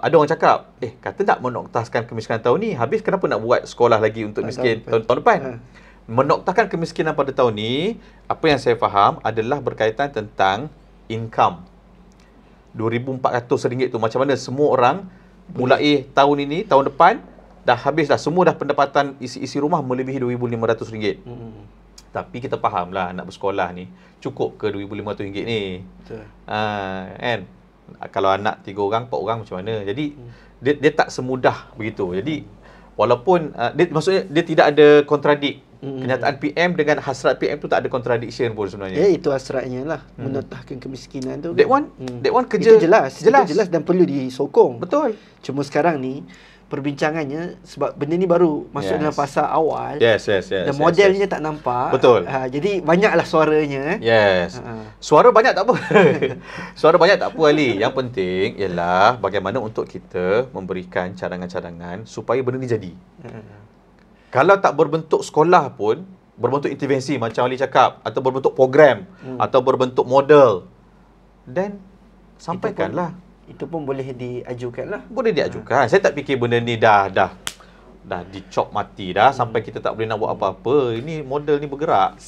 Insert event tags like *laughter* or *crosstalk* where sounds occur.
ada orang cakap, eh kata nak menoktaskan kemiskinan tahun ni, habis kenapa nak buat sekolah lagi untuk miskin tahun tahun depan? Ha. Menoktaskan kemiskinan pada tahun ni, apa yang saya faham adalah berkaitan tentang income. RM2,400 tu macam mana semua orang mulai tahun ini, tahun depan, dah habis dah semua dah pendapatan isi-isi rumah melebihi RM2,500. Hmm. Tapi kita faham lah nak bersekolah ni, cukup ke RM2,500 ni? Betul. Uh, ah, and, kalau anak tiga orang empat orang macam mana jadi hmm. dia dia tak semudah begitu jadi hmm. walaupun uh, dia maksudnya dia tidak ada kontradik Mm-hmm. Kenyataan PM dengan hasrat PM tu tak ada contradiction pun sebenarnya. Ya, itu hasratnya lah. Mm. Menetahkan kemiskinan tu. That one, mm. that one kerja. Itu jelas. jelas. Itu jelas dan perlu disokong. Betul. Cuma sekarang ni, perbincangannya sebab benda ni baru masuk yes. dalam fasa awal. Yes, yes, yes. Dan modelnya yes. tak nampak. Betul. Ha, jadi banyaklah suaranya. Eh. Yes. Ha, ha. Suara banyak tak apa. *laughs* Suara banyak tak apa Ali. Yang penting ialah bagaimana untuk kita memberikan cadangan-cadangan supaya benda ni jadi. Ha, ha, kalau tak berbentuk sekolah pun berbentuk intervensi macam Ali cakap atau berbentuk program hmm. atau berbentuk model then sampaikanlah itu pun, itu pun boleh lah. boleh diajukan ha. saya tak fikir benda ni dah dah dah dicop mati dah hmm. sampai kita tak boleh nak buat apa-apa ini model ni bergerak